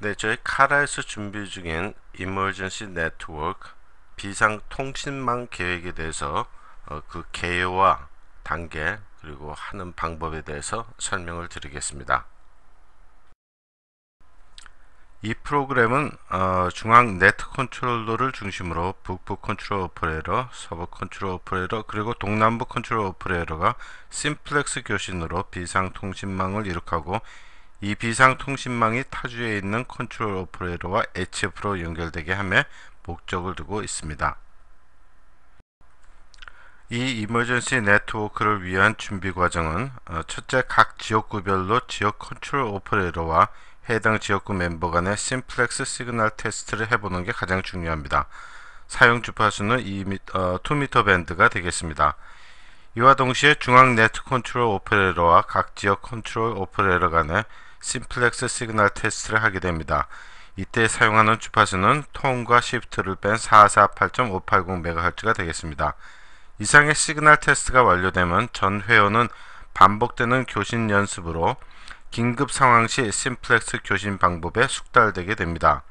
네, 저희 카라에서 준비 중인 Emergency Network 비상 통신망 계획에 대해서 어, 그 개요와 단계 그리고 하는 방법에 대해서 설명을 드리겠습니다. 이 프로그램은 어, 중앙 네트 컨트롤러를 중심으로 북부 컨트롤 오퍼레이터, 서부 컨트롤 오퍼레이터, 그리고 동남부 컨트롤 오퍼레이터가 심플렉스 교신으로 비상통신망을 이룩하고 이 비상통신망이 타주에 있는 컨트롤 오퍼레이터와 HF로 연결되게 함에 목적을 두고 있습니다. 이 이머전시 네트워크를 위한 준비 과정은 어, 첫째 각 지역구별로 지역 컨트롤 오퍼레이터와 해당 지역구 멤버 간의 심플렉스 시그널 테스트를 해보는 게 가장 중요합니다. 사용 주파수는 2m, 어, 밴드가 되겠습니다. 이와 동시에 중앙 네트 컨트롤 오퍼레이터와 각 지역 컨트롤 오퍼레이터 간의 심플렉스 시그널 테스트를 하게 됩니다. 이때 사용하는 주파수는 톤과 시프트를 뺀 448.580MHz가 되겠습니다. 이상의 시그널 테스트가 완료되면 전 회원은 반복되는 교신 연습으로 긴급 상황 시 심플렉스 교신 방법에 숙달되게 됩니다.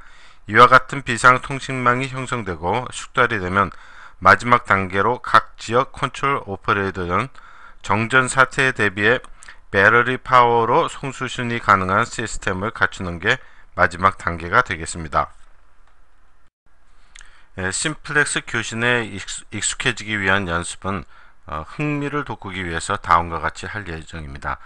이와 같은 비상 통신망이 형성되고 숙달이 되면 마지막 단계로 각 지역 컨트롤 오퍼레이터는 정전 사태에 대비해 배터리 파워로 송수신이 가능한 시스템을 갖추는 게 마지막 단계가 되겠습니다. 예, 심플렉스 교신에 익숙해지기 위한 연습은 어, 흥미를 돋구기 위해서 다음과 같이 할 예정입니다.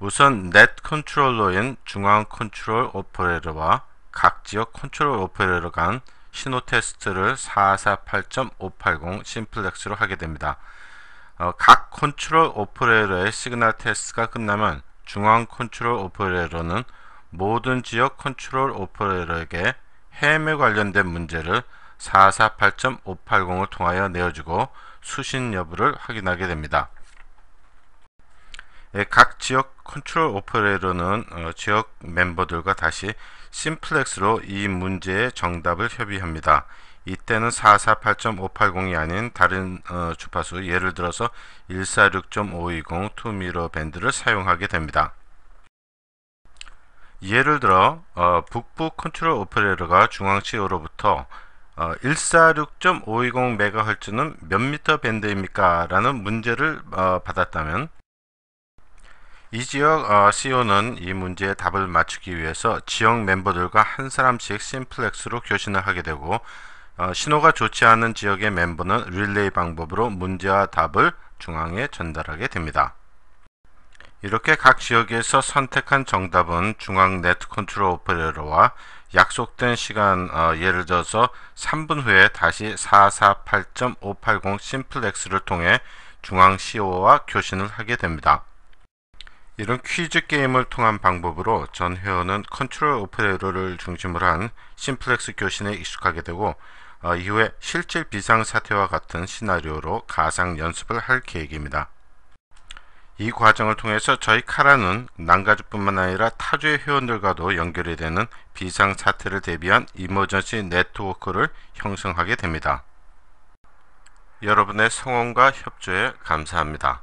우선 넷 컨트롤러인 중앙 컨트롤 오퍼레이터와 각 지역 컨트롤 오퍼레이터 간 신호 테스트를 448.580 심플렉스로 하게 됩니다. 어, 각 컨트롤 오퍼레이터의 시그널 테스트가 끝나면 중앙 컨트롤 오퍼레이터는 모든 지역 컨트롤 오퍼레이터에게 해외 관련된 문제를 448.580을 통하여 내어주고 수신 여부를 확인하게 됩니다. 예, 각 지역 컨트롤 오퍼레이터는 어, 지역 멤버들과 다시 심플렉스로 이 문제의 정답을 협의합니다. 이때는 448.580이 아닌 다른 어, 주파수 예를 들어서 146.520 투미러 밴드를 사용하게 됩니다. 예를 들어 어, 북부 컨트롤 오퍼레이터가 중앙치로부터 어, 146.520MHz는 몇 미터 밴드입니까? 라는 문제를 어, 받았다면 이 지역 어, c e o 는이 문제에 답을 맞추기 위해서 지역 멤버들과 한 사람씩 심플렉스로 교신을 하게 되고 어, 신호가 좋지 않은 지역의 멤버는 릴레이 방법으로 문제와 답을 중앙에 전달하게 됩니다. 이렇게 각 지역에서 선택한 정답은 중앙 네트 컨트롤 오퍼레이터와 약속된 시간 어, 예를 들어서 3분 후에 다시 448.580 심플렉스를 통해 중앙 CO와 e 교신을 하게 됩니다. 이런 퀴즈 게임을 통한 방법으로 전 회원은 컨트롤 오퍼레이터를 중심으로 한 심플렉스 교신에 익숙하게 되고 어, 이후에 실질 비상사태와 같은 시나리오로 가상 연습을 할 계획입니다. 이 과정을 통해서 저희 카라는 난가주뿐만 아니라 타주의 회원들과도 연결이 되는 비상사태를 대비한 이머전시 네트워크를 형성하게 됩니다. 여러분의 성원과 협조에 감사합니다.